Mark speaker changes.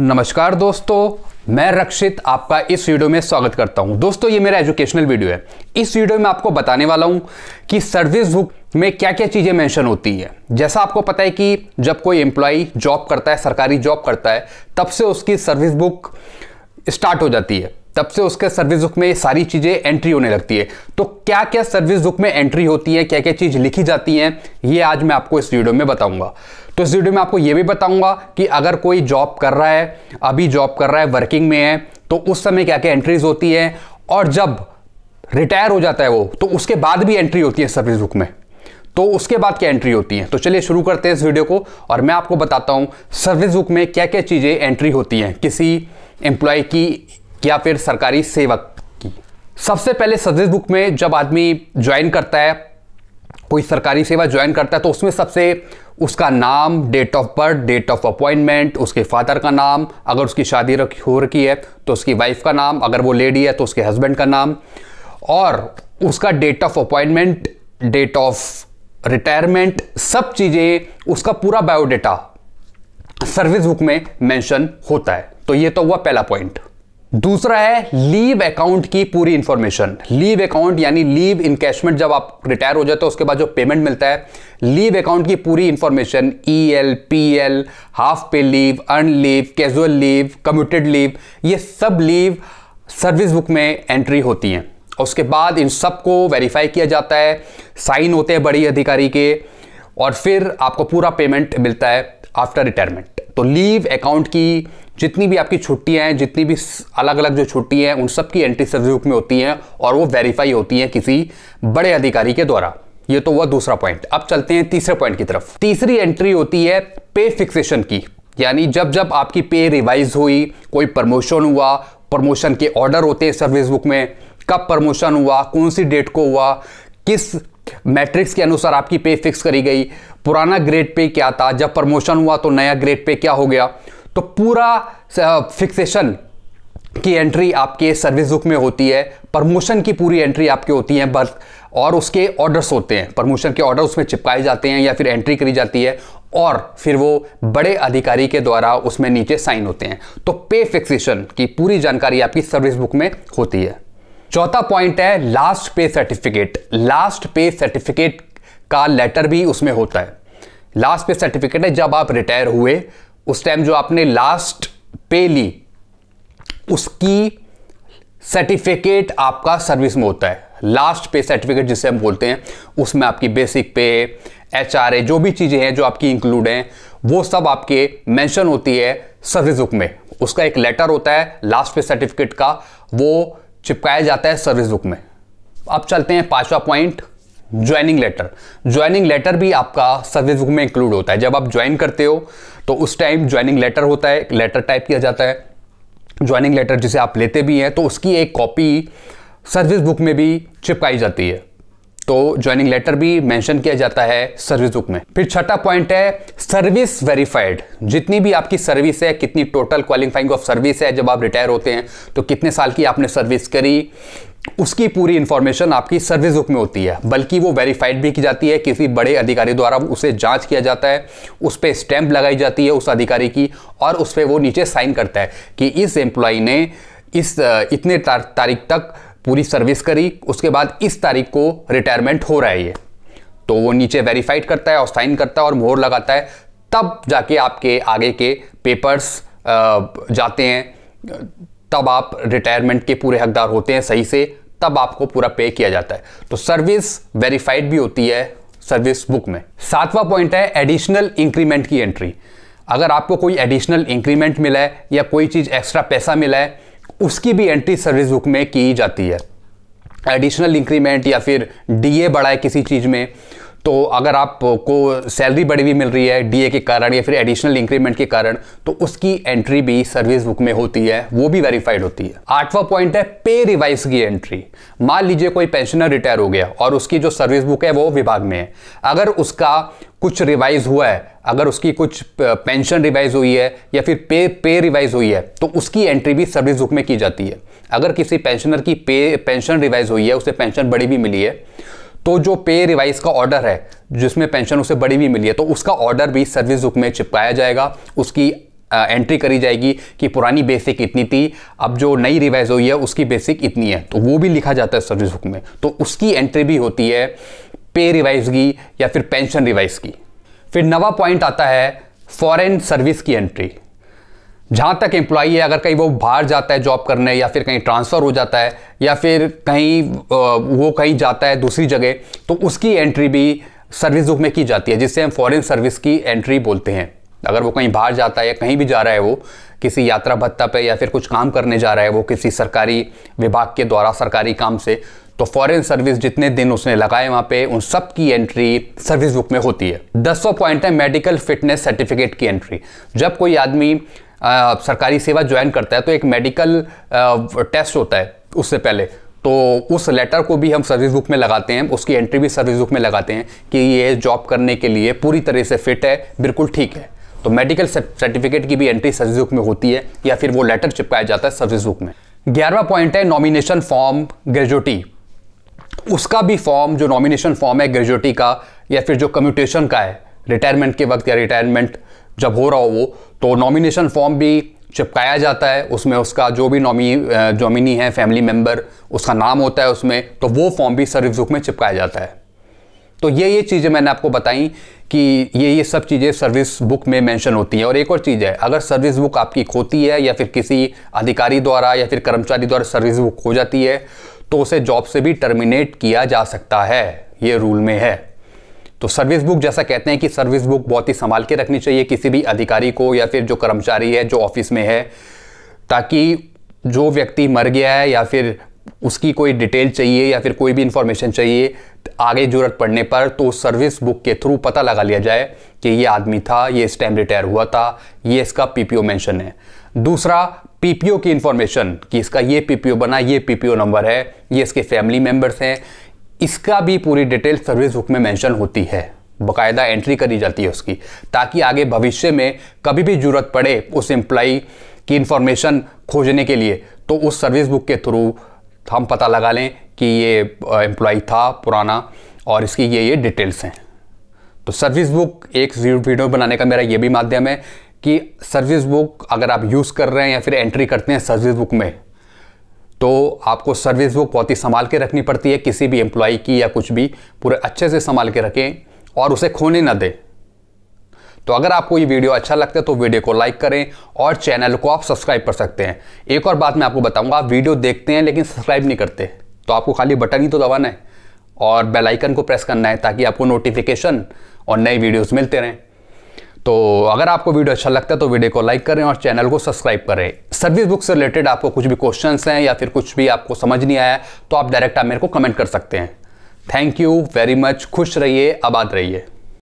Speaker 1: नमस्कार दोस्तों मैं रक्षित आपका इस वीडियो में स्वागत करता हूं दोस्तों ये मेरा एजुकेशनल वीडियो है इस वीडियो में आपको बताने वाला हूं कि सर्विस बुक में क्या क्या चीज़ें मेंशन होती है जैसा आपको पता है कि जब कोई एम्प्लॉई जॉब करता है सरकारी जॉब करता है तब से उसकी सर्विस बुक स्टार्ट हो जाती है तब से उसके सर्विस बुक में सारी चीज़ें एंट्री होने लगती है तो क्या क्या सर्विस बुक में एंट्री होती है क्या क्या चीज़ लिखी जाती हैं ये आज मैं आपको इस वीडियो में बताऊंगा तो इस वीडियो में आपको यह भी बताऊंगा कि अगर कोई जॉब कर रहा है अभी जॉब कर रहा है वर्किंग में है तो उस समय क्या क्या एंट्रीज होती है और जब रिटायर हो जाता है वो तो उसके बाद भी एंट्री होती है सर्विस बुक में तो उसके बाद क्या एंट्री होती है तो चलिए शुरू करते हैं इस वीडियो को और मैं आपको बताता हूँ सर्विस बुक में क्या क्या चीज़ें एंट्री होती हैं किसी एम्प्लॉय की या फिर सरकारी सेवक की सबसे पहले सर्विस बुक में जब आदमी ज्वाइन करता है कोई सरकारी सेवा ज्वाइन करता है तो उसमें सबसे उसका नाम date of birth date of appointment उसके फादर का नाम अगर उसकी शादी रखी हो रखी है तो उसकी वाइफ का नाम अगर वो लेडी है तो उसके हस्बैंड का नाम और उसका date of appointment date of retirement सब चीज़ें उसका पूरा बायोडेटा सर्विस बुक में मेंशन होता है तो ये तो हुआ पहला पॉइंट दूसरा है लीव अकाउंट की पूरी इंफॉर्मेशन लीव अकाउंट यानी लीव इनकेशमेंट जब आप रिटायर हो जाते हो उसके बाद जो पेमेंट मिलता है लीव अकाउंट की पूरी information E L P L half pay leave earn leave casual leave commuted leave ये सब लीव सर्विस बुक में एंट्री होती हैं उसके बाद इन सब को वेरीफाई किया जाता है साइन होते हैं बड़ी अधिकारी के और फिर आपको पूरा पेमेंट मिलता है आफ्टर रिटायरमेंट तो लीव अकाउंट की जितनी भी आपकी छुट्टियाँ हैं जितनी भी अलग अलग जो छुट्टी हैं उन सब की एंट्री बुक में होती हैं और वो वेरीफाई होती हैं किसी बड़े अधिकारी के द्वारा ये तो हुआ दूसरा पॉइंट अब चलते हैं तीसरे पॉइंट की तरफ तीसरी एंट्री होती है पे फिक्सेशन की यानी जब जब आपकी पे रिवाइज हुई कोई प्रमोशन हुआ प्रमोशन के ऑर्डर होते हैं सर्विस बुक में कब प्रमोशन हुआ कौन सी डेट को हुआ किस मैट्रिक्स के अनुसार आपकी पे फिक्स करी गई पुराना ग्रेड पे क्या था जब प्रमोशन हुआ तो नया ग्रेड पे क्या हो गया तो पूरा फिक्सेशन की एंट्री आपके सर्विस बुक में होती है प्रमोशन की पूरी एंट्री आपकी होती है बर्थ और उसके ऑर्डर्स होते हैं प्रमोशन के ऑर्डर उसमें चिपकाए जाते हैं या फिर एंट्री करी जाती है और फिर वो बड़े अधिकारी के द्वारा उसमें नीचे साइन होते हैं तो पे फिक्सेशन की पूरी जानकारी आपकी सर्विस बुक में होती है चौथा पॉइंट है last pay certificate last pay certificate का लेटर भी उसमें होता है लास्ट पे सर्टिफिकेट है जब आप रिटायर हुए उस टाइम जो आपने लास्ट पे ली उसकी सर्टिफिकेट आपका सर्विस में होता है लास्ट पे सर्टिफिकेट जिसे हम बोलते हैं उसमें आपकी बेसिक पे एच आर जो भी चीज़ें हैं जो आपकी इंक्लूड हैं वो सब आपके मेंशन होती है सर्विस बुक में उसका एक लेटर होता है लास्ट पे सर्टिफिकेट का वो चिपकाया जाता है सर्विस बुक में अब चलते हैं पांचवा point joining letter joining letter भी आपका सर्विस बुक में इंक्लूड होता है जब आप ज्वाइन करते हो तो उस टाइम ज्वाइनिंग लेटर होता है लेटर टाइप किया जाता है ज्वाइनिंग लेटर जिसे आप लेते भी हैं तो उसकी एक कॉपी सर्विस बुक में भी चिपकाई जाती है तो ज्वाइनिंग लेटर भी मेंशन किया जाता है सर्विस बुक में फिर छठा पॉइंट है सर्विस वेरीफाइड जितनी भी आपकी सर्विस है कितनी टोटल क्वालिफाइंग ऑफ सर्विस है जब आप रिटायर होते हैं तो कितने साल की आपने सर्विस करी उसकी पूरी इंफॉर्मेशन आपकी सर्विस बुक में होती है बल्कि वो वेरीफाइड भी की जाती है किसी बड़े अधिकारी द्वारा उसे जांच किया जाता है उस पर स्टैंप लगाई जाती है उस अधिकारी की और उस पर वो नीचे साइन करता है कि इस एम्प्लॉय ने इस इतने तारीख तक पूरी सर्विस करी उसके बाद इस तारीख को रिटायरमेंट हो रहा है ये तो वो नीचे वेरीफाइड करता है और साइन करता है और मोहर लगाता है तब जाके आपके आगे के पेपर्स जाते हैं तब आप रिटायरमेंट के पूरे हकदार होते हैं सही से तब आपको पूरा पे किया जाता है तो सर्विस वेरीफाइड भी होती है सर्विस बुक में सातवां पॉइंट है एडिशनल इंक्रीमेंट की एंट्री अगर आपको कोई एडिशनल इंक्रीमेंट मिला है या कोई चीज़ एक्स्ट्रा पैसा मिला है उसकी भी एंट्री सर्विस बुक में की जाती है एडिशनल इंक्रीमेंट या फिर डीए बढ़ा है किसी चीज़ में तो अगर आपको सैलरी बड़ी हुई मिल रही है डीए के कारण या फिर एडिशनल इंक्रीमेंट के कारण तो उसकी एंट्री भी सर्विस बुक में होती है वो भी वेरीफाइड होती है आठवां पॉइंट है पे रिवाइज की एंट्री मान लीजिए कोई पेंशनर रिटायर हो गया और उसकी जो सर्विस बुक है वो विभाग में है अगर उसका कुछ रिवाइज हुआ है अगर उसकी कुछ पेंशन रिवाइज हुई है या फिर पे पे रिवाइज हुई है तो उसकी एंट्री भी सर्विस बुक में की जाती है अगर किसी पेंशनर की पे पेंशन रिवाइज हुई है उसे पेंशन बड़ी भी मिली है तो जो पे रिवाइज का ऑर्डर है जिसमें पेंशन उसे बड़ी भी मिली है तो उसका ऑर्डर भी सर्विस बुक में चिपकाया जाएगा उसकी एंट्री करी जाएगी कि पुरानी बेसिक इतनी थी अब जो नई रिवाइज हुई है उसकी बेसिक इतनी है तो वो भी लिखा जाता है सर्विस बुक में तो उसकी एंट्री भी होती है पे रिवाइज की या फिर पेंशन रिवाइज की फिर नवा पॉइंट आता है फॉरेन सर्विस की एंट्री जहाँ तक एम्प्लॉई है अगर कहीं वो बाहर जाता है जॉब करने या फिर कहीं ट्रांसफ़र हो जाता है या फिर कहीं वो कहीं जाता है दूसरी जगह तो उसकी एंट्री भी सर्विस बुक में की जाती है जिससे हम फॉरेन सर्विस की एंट्री बोलते हैं अगर वो कहीं बाहर जाता है या कहीं भी जा रहा है वो किसी यात्रा भत्ता पे या फिर कुछ काम करने जा रहा है वो किसी सरकारी विभाग के द्वारा सरकारी काम से तो फॉरेन सर्विस जितने दिन उसने लगाए वहाँ पे उन सब की एंट्री सर्विस बुक में होती है दसों पॉइंट है मेडिकल फिटनेस सर्टिफिकेट की एंट्री जब कोई आदमी आ, सरकारी सेवा ज्वाइन करता है तो एक मेडिकल टेस्ट होता है उससे पहले तो उस लेटर को भी हम सर्विस बुक में लगाते हैं उसकी एंट्री भी सर्विस बुक में लगाते हैं कि ये जॉब करने के लिए पूरी तरह से फिट है बिल्कुल ठीक है तो मेडिकल सर्टिफिकेट की भी एंट्री सर्विस बुक में होती है या फिर वो लेटर चिपकाया जाता है सर्विस बुक में ग्यारहवा पॉइंट है नॉमिनेशन फॉर्म ग्रेजुटी उसका भी फॉर्म जो नॉमिनेशन फॉर्म है ग्रेजुटी का या फिर जो कम्यूटेशन का है रिटायरमेंट के वक्त या रिटायरमेंट जब हो रहा हो वो तो नॉमिनेशन फॉर्म भी चिपकाया जाता है उसमें उसका जो भी नॉमी जोमिनी है फैमिली मेम्बर उसका नाम होता है उसमें तो वो फॉर्म भी सर्विस बुक में चिपकाया जाता है तो ये ये चीज़ें मैंने आपको बताई कि ये ये सब चीज़ें सर्विस बुक में मेंशन होती हैं और एक और चीज़ है अगर सर्विस बुक आपकी खोती है या फिर किसी अधिकारी द्वारा या फिर कर्मचारी द्वारा सर्विस बुक खो जाती है तो उसे जॉब से भी टर्मिनेट किया जा सकता है ये रूल में है तो सर्विस बुक जैसा कहते हैं कि सर्विस बुक बहुत ही संभाल के रखनी चाहिए किसी भी अधिकारी को या फिर जो कर्मचारी है जो ऑफिस में है ताकि जो व्यक्ति मर गया है या फिर उसकी कोई डिटेल चाहिए या फिर कोई भी इन्फॉर्मेशन चाहिए आगे ज़रूरत पड़ने पर तो सर्विस बुक के थ्रू पता लगा लिया जाए कि ये आदमी था ये इस टाइम रिटायर हुआ था ये इसका पीपीओ मेंशन है दूसरा पीपीओ की इन्फॉर्मेशन कि इसका ये पीपीओ बना ये पीपीओ नंबर है ये इसके फैमिली मेम्बर्स हैं इसका भी पूरी डिटेल सर्विस बुक में मेंशन होती है बकायदा एंट्री करी जाती है उसकी ताकि आगे भविष्य में कभी भी ज़रूरत पड़े उस एम्प्लॉई की इन्फॉर्मेशन खोजने के लिए तो उस सर्विस बुक के थ्रू हम पता लगा लें कि ये एम्प्लॉय था पुराना और इसकी ये ये डिटेल्स हैं तो सर्विस बुक एक वीडियो बनाने का मेरा ये भी माध्यम है कि सर्विस बुक अगर आप यूज़ कर रहे हैं या फिर एंट्री करते हैं सर्विस बुक में तो आपको सर्विस बुक बहुत ही संभाल के रखनी पड़ती है किसी भी एम्प्लॉय की या कुछ भी पूरे अच्छे से संभाल के रखें और उसे खोने ना दें तो अगर आपको ये वीडियो अच्छा लगता है तो वीडियो को लाइक करें और चैनल को आप सब्सक्राइब कर सकते हैं एक और बात मैं आपको बताऊंगा आप वीडियो देखते हैं लेकिन सब्सक्राइब नहीं करते तो आपको खाली बटन ही तो दबाना है और बेल आइकन को प्रेस करना है ताकि आपको नोटिफिकेशन और नए वीडियोस मिलते रहें तो अगर आपको वीडियो अच्छा लगता है तो वीडियो को लाइक करें और चैनल को सब्सक्राइब करें सर्विस बुक से रिलेटेड आपको कुछ भी क्वेश्चन हैं या फिर कुछ भी आपको समझ नहीं आया तो आप डायरेक्ट आप मेरे को कमेंट कर सकते हैं थैंक यू वेरी मच खुश रहिए आबाद रहिए